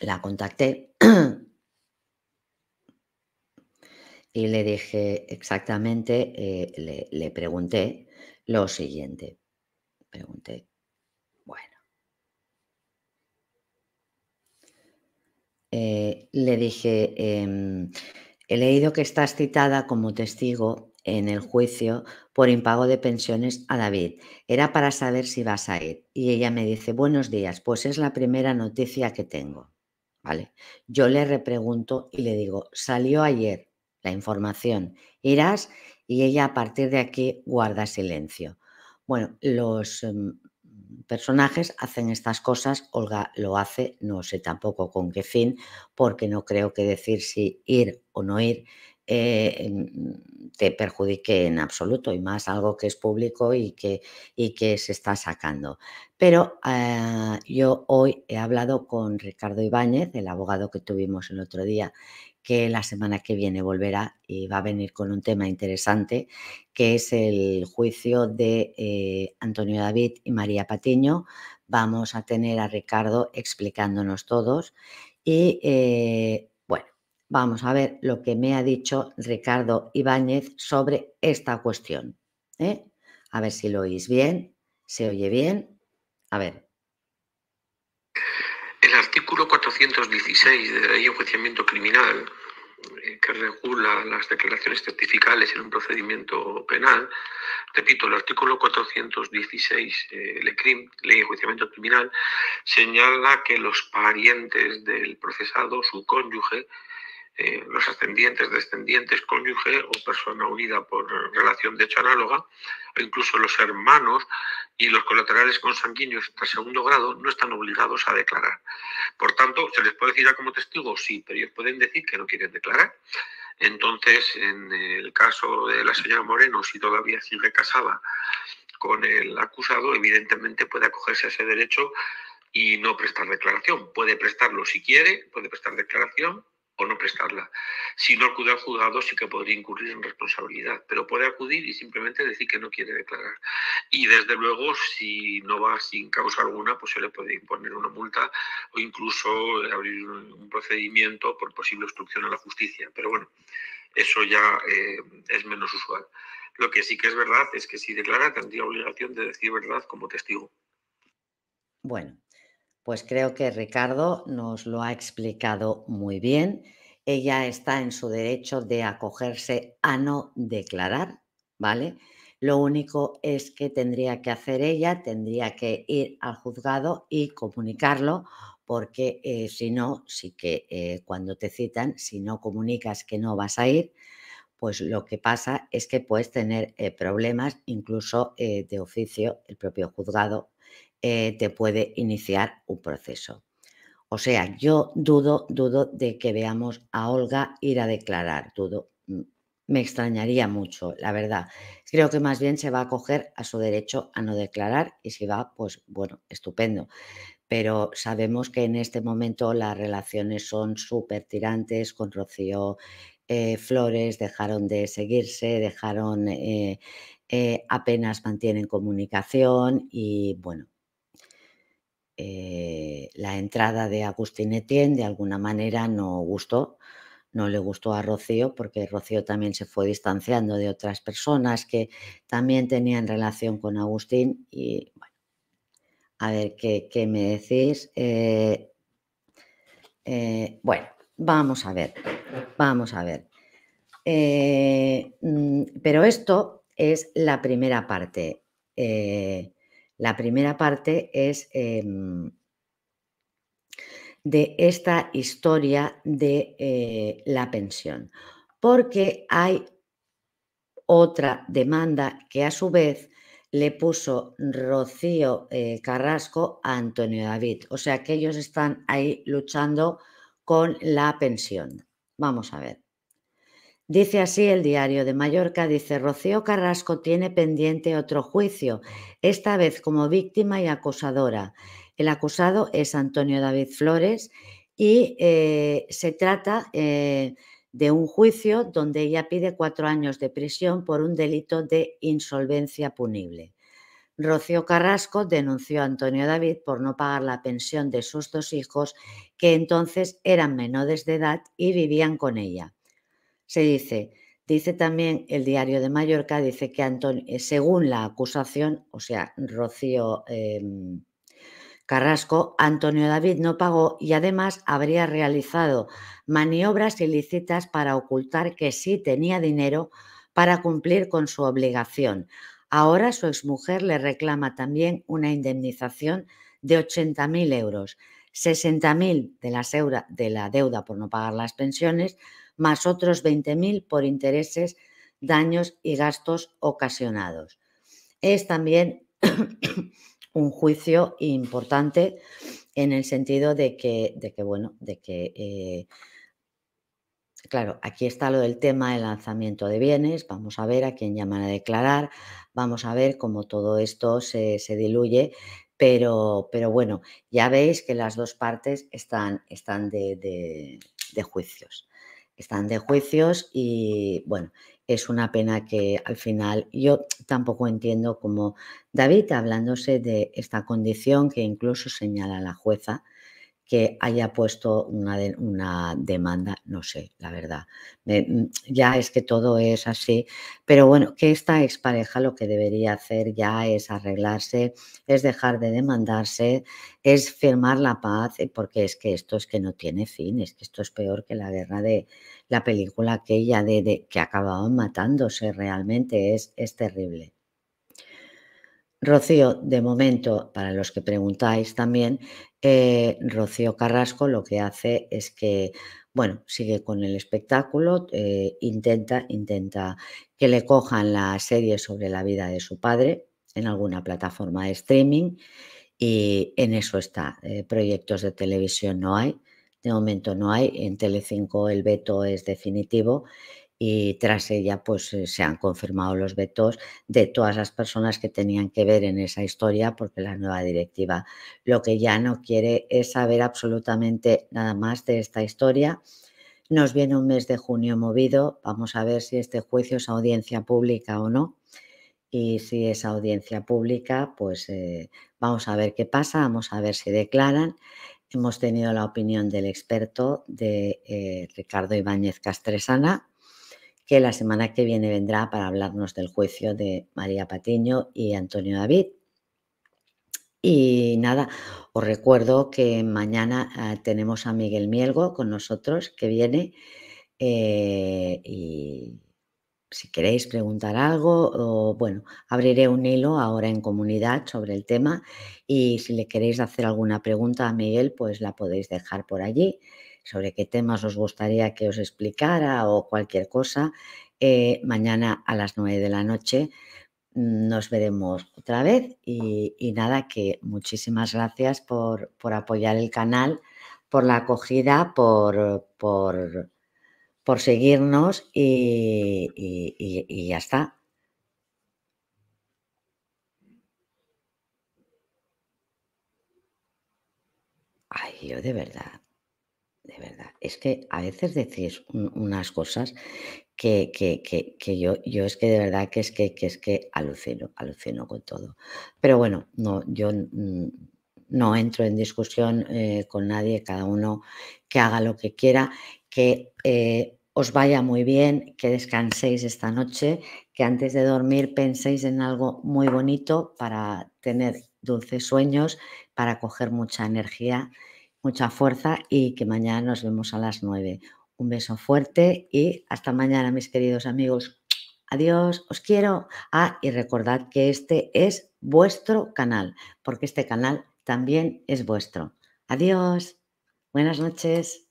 La contacté y le dije exactamente, eh, le, pregunté lo siguiente. Pregunté, bueno, eh, le dije, em, He leído que estás citada como testigo en el juicio por impago de pensiones a David. Era para saber si vas a ir. Y ella me dice, buenos días, pues es la primera noticia que tengo. ¿Vale? Yo le repregunto y le digo, salió ayer la información, irás y ella a partir de aquí guarda silencio. Bueno, los em, personajes hacen estas cosas, Olga lo hace, no sé tampoco con qué fin, porque no creo que decir si ir o no ir eh, te perjudique en absoluto, y más algo que es público y que, y que se está sacando. Pero ah, yo hoy he hablado con Ricardo Ibáñez, el abogado que tuvimos el otro día que la semana que viene volverá y va a venir con un tema interesante, que es el juicio de eh, Antonio David y María Patiño. Vamos a tener a Ricardo explicándonos todos. Y eh, bueno, vamos a ver lo que me ha dicho Ricardo Ibáñez sobre esta cuestión. ¿eh? A ver si lo oís bien, se oye bien. A ver. El artículo 416 de la Ley de Enjuiciamiento Criminal, eh, que regula las declaraciones certificales en un procedimiento penal, repito, el artículo 416, eh, de la Ley de Enjuiciamiento Criminal, señala que los parientes del procesado, su cónyuge, eh, los ascendientes, descendientes, cónyuge o persona unida por relación de hecho análoga, o incluso los hermanos, y los colaterales consanguíneos hasta segundo grado no están obligados a declarar. Por tanto, ¿se les puede decir a como testigos? Sí, pero ellos pueden decir que no quieren declarar. Entonces, en el caso de la señora Moreno, si todavía sigue casada con el acusado, evidentemente puede acogerse a ese derecho y no prestar declaración. Puede prestarlo si quiere, puede prestar declaración, o no prestarla. Si no acude al juzgado sí que podría incurrir en responsabilidad, pero puede acudir y simplemente decir que no quiere declarar. Y desde luego, si no va sin causa alguna, pues se le puede imponer una multa o incluso eh, abrir un procedimiento por posible obstrucción a la justicia. Pero bueno, eso ya eh, es menos usual. Lo que sí que es verdad es que si declara tendría obligación de decir verdad como testigo. Bueno, pues creo que Ricardo nos lo ha explicado muy bien. Ella está en su derecho de acogerse a no declarar, ¿vale? Lo único es que tendría que hacer ella, tendría que ir al juzgado y comunicarlo, porque eh, si no, sí que eh, cuando te citan, si no comunicas que no vas a ir, pues lo que pasa es que puedes tener eh, problemas incluso de oficio, el propio juzgado eh, te puede iniciar un proceso. O sea, yo dudo, dudo de que veamos a Olga ir a declarar, dudo. Me extrañaría mucho, la verdad. Creo que más bien se va a coger a su derecho a no declarar y si va, pues bueno, estupendo. Pero sabemos que en este momento las relaciones son súper tirantes con Rocío eh, Flores, dejaron de seguirse, dejaron, eh, apenas mantienen comunicación y bueno, eh, la entrada de Agustín Etienne de alguna manera no gustó, no le gustó a Rocío porque Rocío también se fue distanciando de otras personas que también tenían relación con Agustín y bueno, a ver qué, me decís. Eh, eh, bueno, vamos a ver, vamos a ver. Mm, pero esto es la primera parte. La primera parte es em, de esta historia de eh, la pensión, porque hay otra demanda que a su vez le puso Rocío eh, Carrasco a Antonio David. O sea que ellos están ahí luchando con la pensión. Vamos a ver. Dice así el diario de Mallorca, dice, Rocío Carrasco tiene pendiente otro juicio, esta vez como víctima y acusadora. El acusado es Antonio David Flores y eh, se trata eh, de un juicio donde ella pide cuatro años de prisión por un delito de insolvencia punible. Rocío Carrasco denunció a Antonio David por no pagar la pensión de sus dos hijos, que entonces eran menores de edad y vivían con ella se dice, dice también el diario de Mallorca, dice que eh, según la acusación, o sea, Rocío em, Carrasco, Antonio David no pagó y además habría realizado maniobras ilícitas para ocultar que sí tenía dinero para cumplir con su obligación. Ahora su exmujer le reclama también una indemnización de 80.000 euros, 60.000 de, de la deuda por no pagar las pensiones, más otros 20.000 por intereses, daños y gastos ocasionados. Es también un juicio importante en el sentido de que, de que bueno, de que, eh, claro, aquí está lo del tema del lanzamiento de bienes, vamos a ver a quién llaman a declarar, vamos a ver cómo todo esto se, diluye, pero, pero, bueno, ya veis que las dos partes están, están de juicios están de juicios y bueno, es una pena que al final yo tampoco entiendo cómo David, hablándose de esta condición que incluso señala la jueza, que haya puesto una, una demanda, no sé, la verdad. Mm, ya es que todo es así, pero bueno, que esta expareja lo que debería hacer ya es arreglarse, es dejar de demandarse, es firmar la paz, eh, porque es que esto es que no tiene fin, es que esto es peor que la guerra de la película aquella de, de que acababan matándose realmente, es, es terrible. Rocío, de momento, para los que preguntáis también, eh, Rocío Carrasco lo que hace es que, bueno, sigue con el espectáculo, eh, intenta, intenta que le cojan la serie sobre la vida de su padre en alguna plataforma de streaming y en eso está. Eh, proyectos de televisión no hay, de momento no hay, en Telecinco el veto es definitivo y tras ella pues eh, se han confirmado los vetos de todas las personas que tenían que ver en esa historia porque la nueva directiva lo que ya no quiere es saber absolutamente nada más de esta historia. Nos viene un mes de junio movido, vamos a ver si este juicio es audiencia pública o no. Y si es audiencia pública, pues eh, vamos a ver qué pasa, vamos a ver si declaran. Hemos tenido la opinión del experto de eh, Ricardo Ibáñez Castresana, que la semana que viene vendrá para hablarnos del juicio de María Patiño y Antonio David. Y nada, os recuerdo que mañana eh, tenemos a Miguel Mielgo con nosotros que viene eh, y si queréis preguntar algo, o, bueno, abriré un hilo ahora en comunidad sobre el tema y si le queréis hacer alguna pregunta a Miguel, pues la podéis dejar por allí sobre qué temas os gustaría que os explicara o cualquier cosa. Eh, mañana a las 9 de la noche mm, nos veremos otra vez y, nada, que muchísimas gracias por, apoyar el canal, por la acogida, por, por, seguirnos y, y ya está. Ay, yo de verdad verdad. Es que a veces decís unas cosas que, yo, yo es que de verdad que es que, que es que alucino, alucino con todo. Pero bueno, no, yo no entro en discusión eh, con nadie, cada uno que haga lo que quiera, que eh, os vaya muy bien, que descanséis esta noche, que antes de dormir penséis en algo muy bonito para tener dulces sueños, para coger mucha energía mucha fuerza y que mañana nos vemos a las 9. Un beso fuerte y hasta mañana, mis queridos amigos. Adiós, os quiero. Ah, y recordad que este es vuestro canal, porque este canal también es vuestro. Adiós, buenas noches.